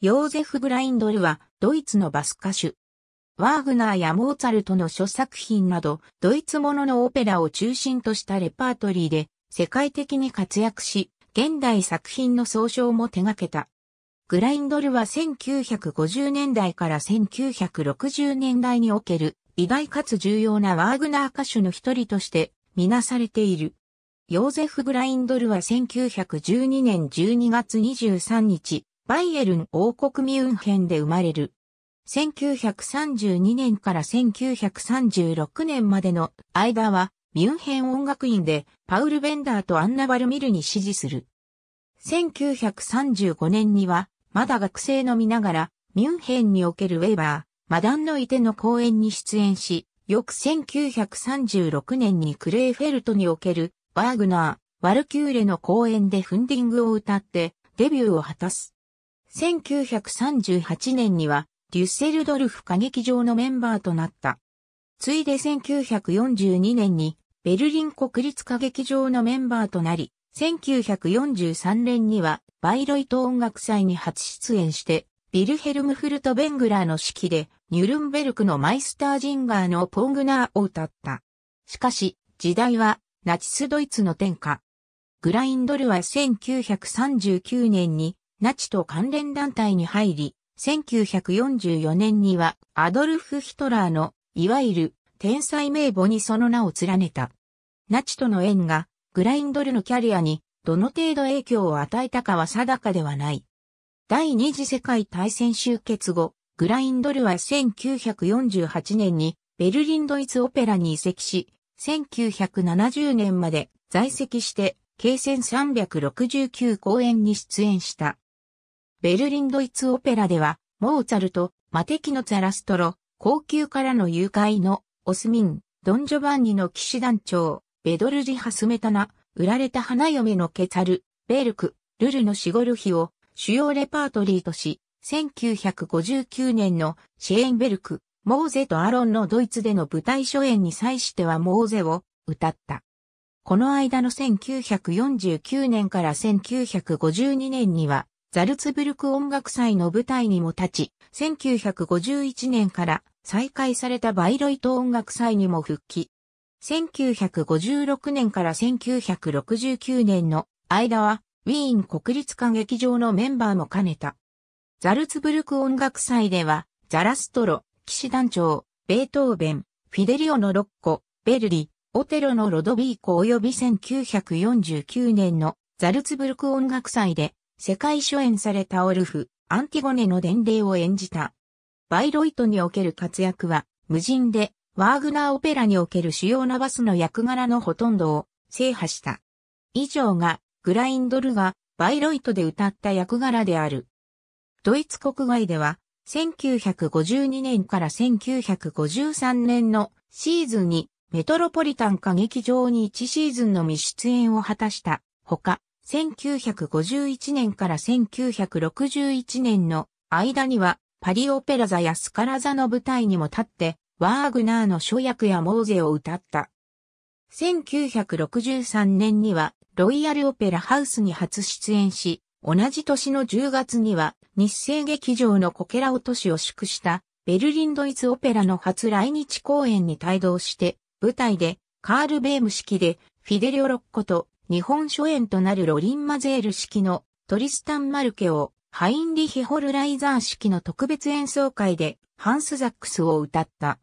ヨーゼフ・ブラインドルはドイツのバス歌手。ワーグナーやモーツァルトの諸作品など、ドイツもののオペラを中心としたレパートリーで世界的に活躍し、現代作品の総称も手掛けた。グラインドルは1950年代から1960年代における偉大かつ重要なワーグナー歌手の一人としてみなされている。ヨーゼフ・グラインドルは1912年12月23日、バイエルン王国ミュンヘンで生まれる。1932年から1936年までの間は、ミュンヘン音楽院でパウル・ベンダーとアンナ・バルミルに支持する。1935年には、まだ学生の見ながら、ミュンヘンにおけるウェーバー、マダンのいての公演に出演し、翌1936年にクレーフェルトにおける、ワーグナー、ワルキューレの公演でフンディングを歌って、デビューを果たす。1938年にはデュッセルドルフ歌劇場のメンバーとなった。ついで1942年にベルリン国立歌劇場のメンバーとなり、1943年にはバイロイト音楽祭に初出演して、ビルヘルム・フルト・ベングラーの指揮で、ニュルンベルクのマイスター・ジンガーのポングナーを歌った。しかし、時代はナチスドイツの天下。グラインドルは1939年にナチと関連団体に入り、1944年にはアドルフ・ヒトラーの、いわゆる天才名簿にその名を連ねた。ナチとの縁がグラインドルのキャリアにどの程度影響を与えたかは定かではない。第二次世界大戦終結後、グラインドルは1948年にベルリンドイツオペラに移籍し、1970年まで在籍して、京戦369公演に出演した。ベルリンドイツオペラでは、モーツァルト、マテキのザラストロ、高級からの誘拐の、オスミン、ドンジョバンニの騎士団長、ベドルリハスメタナ、売られた花嫁のケツァル、ベルク、ルルのシゴルヒを主要レパートリーとし、1959年のシェーンベルク、モーゼとアロンのドイツでの舞台初演に際してはモーゼを歌った。この間の1949年から1952年にはザルツブルク音楽祭の舞台にも立ち、1951年から再開されたバイロイト音楽祭にも復帰。1956年から1969年の間は、ウィーン国立歌劇場のメンバーも兼ねた。ザルツブルク音楽祭では、ザラストロ、騎士団長、ベートーベン、フィデリオのロッコ、ベルリ、オテロのロドビーコ及び1949年のザルツブルク音楽祭で世界初演されたオルフ、アンティゴネの伝令を演じた。バイロイトにおける活躍は、無人で、ワーグナーオペラにおける主要なバスの役柄のほとんどを制覇した。以上が、グラインドルが、バイロイトで歌った役柄である。ドイツ国外では、1952年から1953年のシーズンにメトロポリタン歌劇場に1シーズンのみ出演を果たしたほか、1951年から1961年の間にはパリオペラ座やスカラ座の舞台にも立って、ワーグナーの諸役やモーゼを歌った。1963年にはロイヤルオペラハウスに初出演し、同じ年の10月には日生劇場のコケラ落としを祝したベルリンドイツオペラの初来日公演に帯同して、舞台でカール・ベーム式でフィデリオ・ロッコと日本初演となるロリンマゼール式のトリスタン・マルケをハインリヒ・ホルライザー式の特別演奏会でハンス・ザックスを歌った。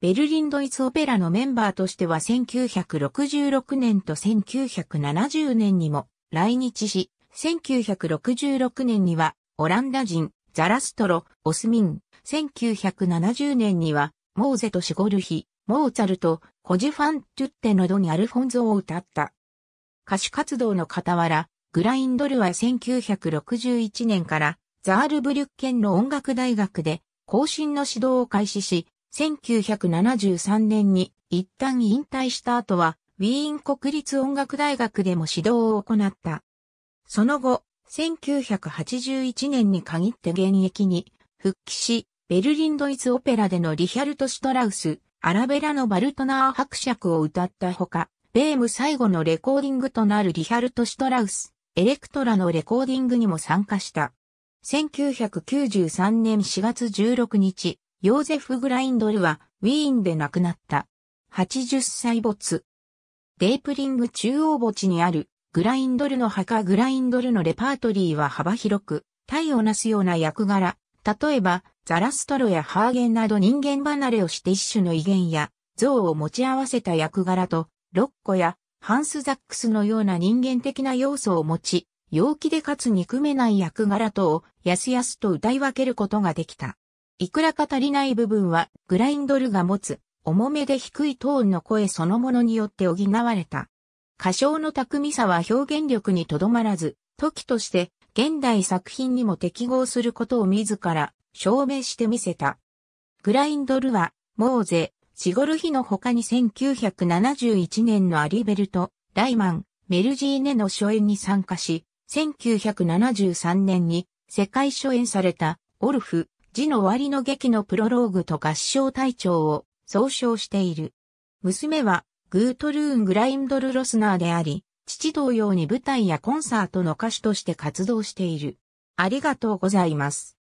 ベルリンドイツオペラのメンバーとしては1966年と1970年にも来日し、1966年にはオランダ人、ザラストロ、オスミン、1970年にはモーゼとシゴルヒ、モーツァルト、ホジファン・トゥッテなどにアルフォンゾを歌った。歌手活動の傍ら、グラインドルは1961年からザールブリュッケンの音楽大学で更新の指導を開始し、1973年に一旦引退した後は、ウィーン国立音楽大学でも指導を行った。その後、1981年に限って現役に復帰し、ベルリンドイツオペラでのリヒャルト・シュトラウス、アラベラのバルトナー伯爵を歌ったほか、ベーム最後のレコーディングとなるリハルト・シュトラウス、エレクトラのレコーディングにも参加した。1993年4月16日、ヨーゼフ・グラインドルはウィーンで亡くなった。80歳没。デープリング中央墓地にあるグラインドルの墓グラインドルのレパートリーは幅広く、体をなすような役柄、例えばザラストロやハーゲンなど人間離れをして一種の威厳や像を持ち合わせた役柄とロッコやハンス・ザックスのような人間的な要素を持ち、陽気でかつ憎めない役柄とをやすやすと歌い分けることができた。いくらか足りない部分はグラインドルが持つ重めで低いトーンの声そのものによって補われた。歌唱の巧みさは表現力にとどまらず、時として現代作品にも適合することを自ら証明してみせた。グラインドルは、モーゼ、シゴルヒの他に1971年のアリベルト、ライマン、メルジーネの初演に参加し、1973年に世界初演されたオルフ、字の終わりの劇のプロローグと合唱隊長を総称している。娘はグートルーン・グラインドル・ロスナーであり、父同様に舞台やコンサートの歌手として活動している。ありがとうございます。